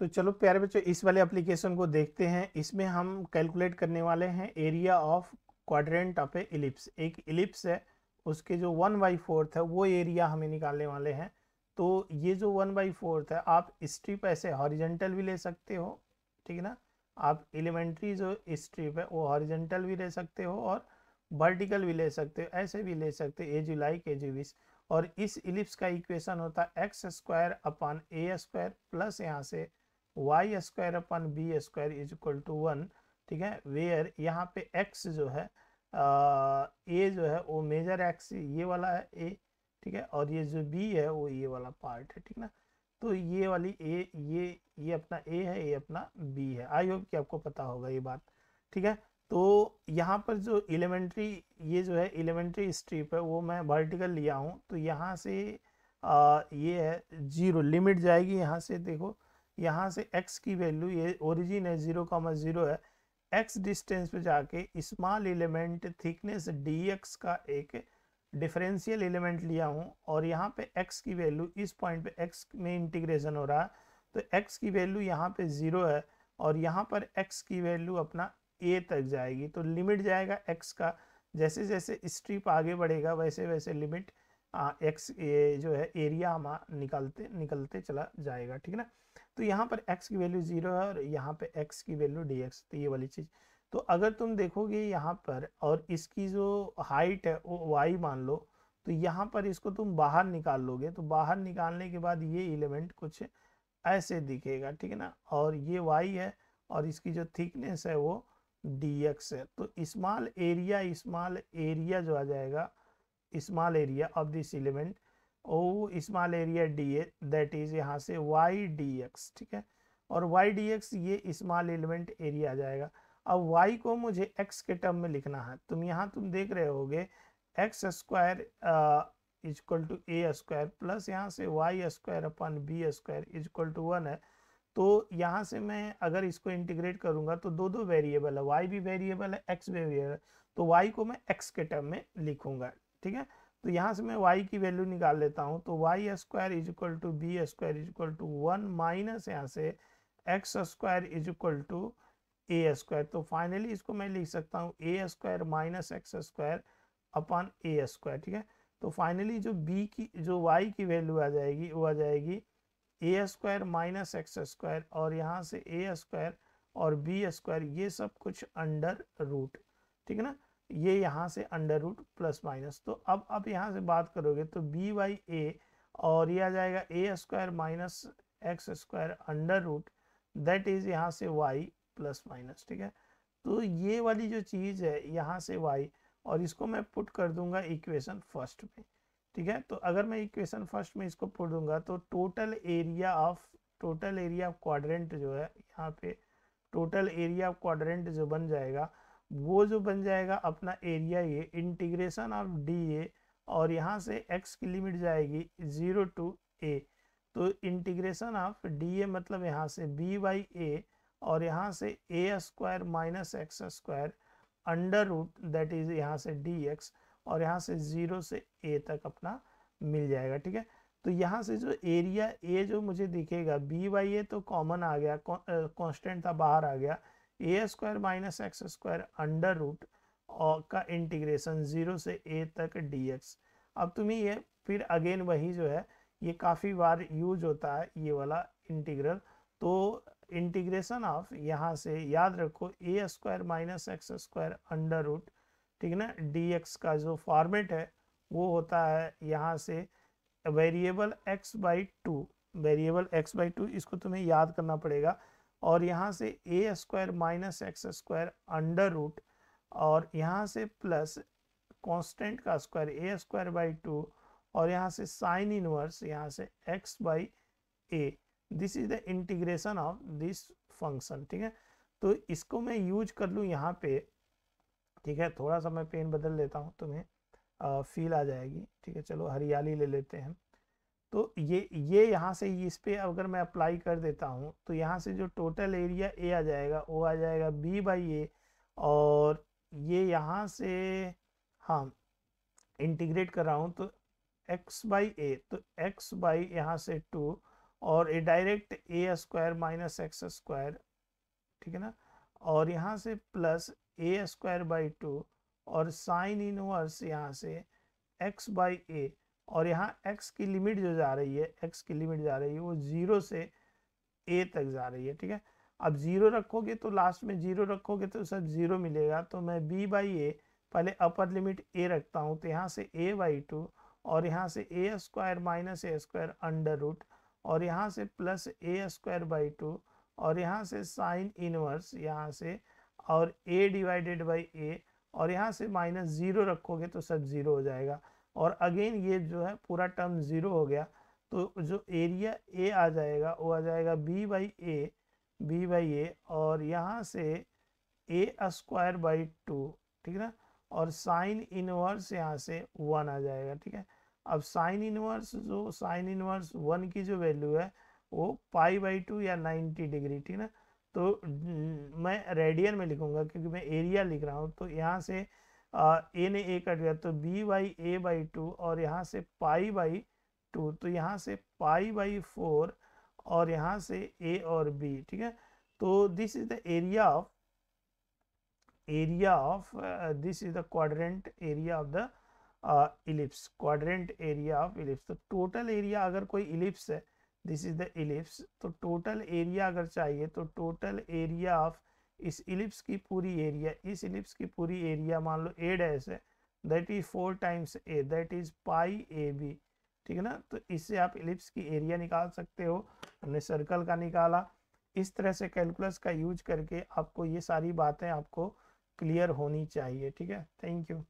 तो चलो प्यारे बच्चों इस वाले एप्लीकेशन को देखते हैं इसमें हम कैलकुलेट करने वाले हैं area of quadrant of a ellipse एक इलिप्स है उसके जो वन बाई फोर्थ है वो एरिया हमें निकालने वाले हैं तो ये जो वन बाई फोर्थ है आप स्ट्रिप ऐसे हॉरिजेंटल भी ले सकते हो ठीक है ना आप एलिमेंट्री जो स्ट्रिप है वो हॉरिजेंटल भी ले सकते हो और वर्टिकल भी ले सकते हो ऐसे भी ले सकते हो a you like a you wish और इस इलिप्स का इक्वेशन होता है x square upon a square plus यहाँ से y square upon b square is equal to one ठीक है वेयर यहाँ पे एक्स जो है ए जो है वो मेजर एक्स ये वाला है ए ठीक है और ये जो बी है वो ये वाला पार्ट है ठीक ना तो ये वाली ए ये ये अपना ए है ये अपना बी है आई होप कि आपको पता होगा ये बात ठीक है तो यहाँ पर जो एलिमेंट्री ये जो है एलिमेंट्री स्ट्रिप है वो मैं वर्टिकल लिया हूँ तो यहाँ से आ, ये है जीरो लिमिट जाएगी यहाँ से देखो यहाँ से x की वैल्यू ये ओरिजिन है जीरो कामा जीरो है x डिस्टेंस पे जाके स्मॉल एलिमेंट थिकनेस dx का एक डिफरेंशियल एलिमेंट लिया हूँ और यहाँ पे x की वैल्यू इस पॉइंट पे x में इंटीग्रेशन हो रहा है तो x की वैल्यू यहाँ पे ज़ीरो है और यहाँ पर x की वैल्यू अपना a तक जाएगी तो लिमिट जाएगा x का जैसे जैसे स्ट्रिप आगे बढ़ेगा वैसे वैसे लिमिट एक्स ए जो है एरिया हम निकालते निकलते चला जाएगा ठीक है ना तो यहाँ पर एक्स की वैल्यू जीरो है और यहाँ पे एक्स की वैल्यू डी एक्स तो ये वाली चीज़ तो अगर तुम देखोगे यहाँ पर और इसकी जो हाइट है वो वाई मान लो तो यहाँ पर इसको तुम बाहर निकाल लोगे तो बाहर निकालने के बाद ये एलिमेंट कुछ ऐसे दिखेगा ठीक है ना और ये वाई है और इसकी जो थिकनेस है वो डी एक्स है तो स्मॉल एरिया स्मॉल एरिया जो आ जाएगा small area of this element oh small area d a that is यहाँ से वाई डी एक्स ठीक है और वाई डी एक्स ये स्मॉल एलिमेंट एरिया आ जाएगा अब वाई को मुझे एक्स के टर्म में लिखना है तुम यहाँ तुम देख रहे हो गे x square is equal to a square plus यहाँ से y square upon b square is equal to one है तो यहाँ से मैं अगर इसको इंटीग्रेट करूँगा तो दो दो वेरिएबल है वाई भी वेरिएबल है एक्स भी वेरिएबल है तो वाई को मैं एक्स के टर्म में लिखूंगा ठीक है तो यहाँ से मैं y की वैल्यू निकाल लेता हूँ तो y square is equal to b square is equal to one minus यहाँ से x square is equal to a square तो फाइनली इसको मैं लिख सकता हूँ a square minus x square upon a square ठीक है तो फाइनली जो b की जो y की वैल्यू आ जाएगी वो आ जाएगी a square minus x square और यहाँ से ए स्क्वायर और बी स्क्वायर ये सब कुछ अंडर रूट ठीक है ना ये यहाँ से अंडर रूट प्लस माइनस तो अब आप यहाँ से बात करोगे तो बी वाई ए और ये आ जाएगा a square minus x square under root that is यहाँ से वाई प्लस माइनस ठीक है तो ये वाली जो चीज़ है यहाँ से वाई और इसको मैं पुट कर दूंगा इक्वेशन फर्स्ट में ठीक है तो अगर मैं इक्वेशन फर्स्ट में इसको पुट दूंगा तो total area of total area of quadrant जो है यहाँ पे टोटल एरिया ऑफ क्वाड्रेंट जो बन जाएगा वो जो बन जाएगा अपना एरिया ये इंटीग्रेशन ऑफ डी ए और यहाँ से एक्स की लिमिट जाएगी ज़ीरो टू ए तो इंटीग्रेशन ऑफ डी ए मतलब यहाँ से बी बाई ए और यहाँ से a square minus x square under root that is यहाँ से डी एक्स और यहाँ से ज़ीरो से ए तक अपना मिल जाएगा ठीक है तो यहाँ से जो एरिया ए जो मुझे दिखेगा बी बाई ए तो कॉमन आ गया कॉन्स्टेंट था बाहर आ गया a square minus x square under root का इंटीग्रेशन जीरो से ए तक डीएक्स अब तुम्हें ये फिर अगेन वही जो है ये काफ़ी बार यूज होता है ये वाला इंटीग्रल तो इंटीग्रेशन ऑफ यहाँ से याद रखो a square minus x square under root ठीक है ना डी एक्स का जो फॉर्मेट है वो होता है यहाँ से variable x by two variable x by two इसको तुम्हें याद करना पड़ेगा और यहाँ से a square minus x square under root और यहाँ से प्लस कांस्टेंट का square a square by two और यहाँ से साइन इनवर्स यहाँ से x by a this is the integration of this function ठीक है तो इसको मैं यूज कर लूँ यहाँ पे ठीक है थोड़ा सा मैं पेन बदल लेता हूँ तुम्हें तो फील आ जाएगी ठीक है चलो हरियाली ले लेते हैं तो ये ये यहाँ से इस पर अगर मैं अप्लाई कर देता हूँ तो यहाँ से जो टोटल एरिया ए आ जाएगा ओ आ जाएगा बी बाई ए और ये यहाँ से हाँ इंटीग्रेट कर रहा हूँ तो एक्स बाई ए तो एक्स बाई यहाँ से टू और ये direct a square minus x square ठीक है ना और यहाँ से plus a square by two और साइन इनवर्स यहाँ से एक्स बाई ए और यहाँ x की लिमिट जो जा रही है x की लिमिट जा रही है वो ज़ीरो से ए तक जा रही है ठीक है अब ज़ीरो रखोगे तो लास्ट में ज़ीरो रखोगे तो सब ज़ीरो मिलेगा तो मैं b बाई ए पहले अपर लिमिट ए रखता हूँ तो यहाँ से ए बाई टू और यहाँ से a square minus a square under root और यहाँ से plus a square by two और यहाँ से साइन इनवर्स यहाँ से और ए डिवाइडेड बाई ए और यहाँ से माइनस ज़ीरो रखोगे तो सब ज़ीरो हो जाएगा और अगेन ये जो है पूरा टर्म ज़ीरो हो गया तो जो एरिया ए आ जाएगा वो आ जाएगा b by a b by a और यहाँ से ए स्क्वायर बाई टू ठीक है ना और साइन इनवर्स यहाँ से वन आ जाएगा ठीक है अब साइन इनवर्स जो साइन इनवर्स वन की जो वैल्यू है वो पाई बाई टू या नाइन्टी डिग्री ठीक है ना तो मैं रेडियन में लिखूंगा क्योंकि मैं एरिया लिख रहा हूँ तो यहाँ से ए ने ए कट गया तो b by a by two और यहाँ से पाई बाई टू तो यहाँ से पाई बाई फोर और यहाँ से ए और बी ठीक है तो this is the area of area of this is the quadrant area of the ellipse quadrant area of ellipse तो टोटल एरिया अगर कोई इलिप्स है दिस इज द इलिप्स तो टोटल एरिया अगर चाहिए तो टोटल एरिया ऑफ इस ellipse की पूरी एरिया इस इलिप्स की पूरी एरिया मान लो ए डैश है that is four times a that is pi a b ठीक है ना तो इससे आप इलिप्स की एरिया निकाल सकते हो हमने सर्कल का निकाला इस तरह से कैलकुलस का यूज करके आपको ये सारी बातें आपको क्लियर होनी चाहिए ठीक है थैंक यू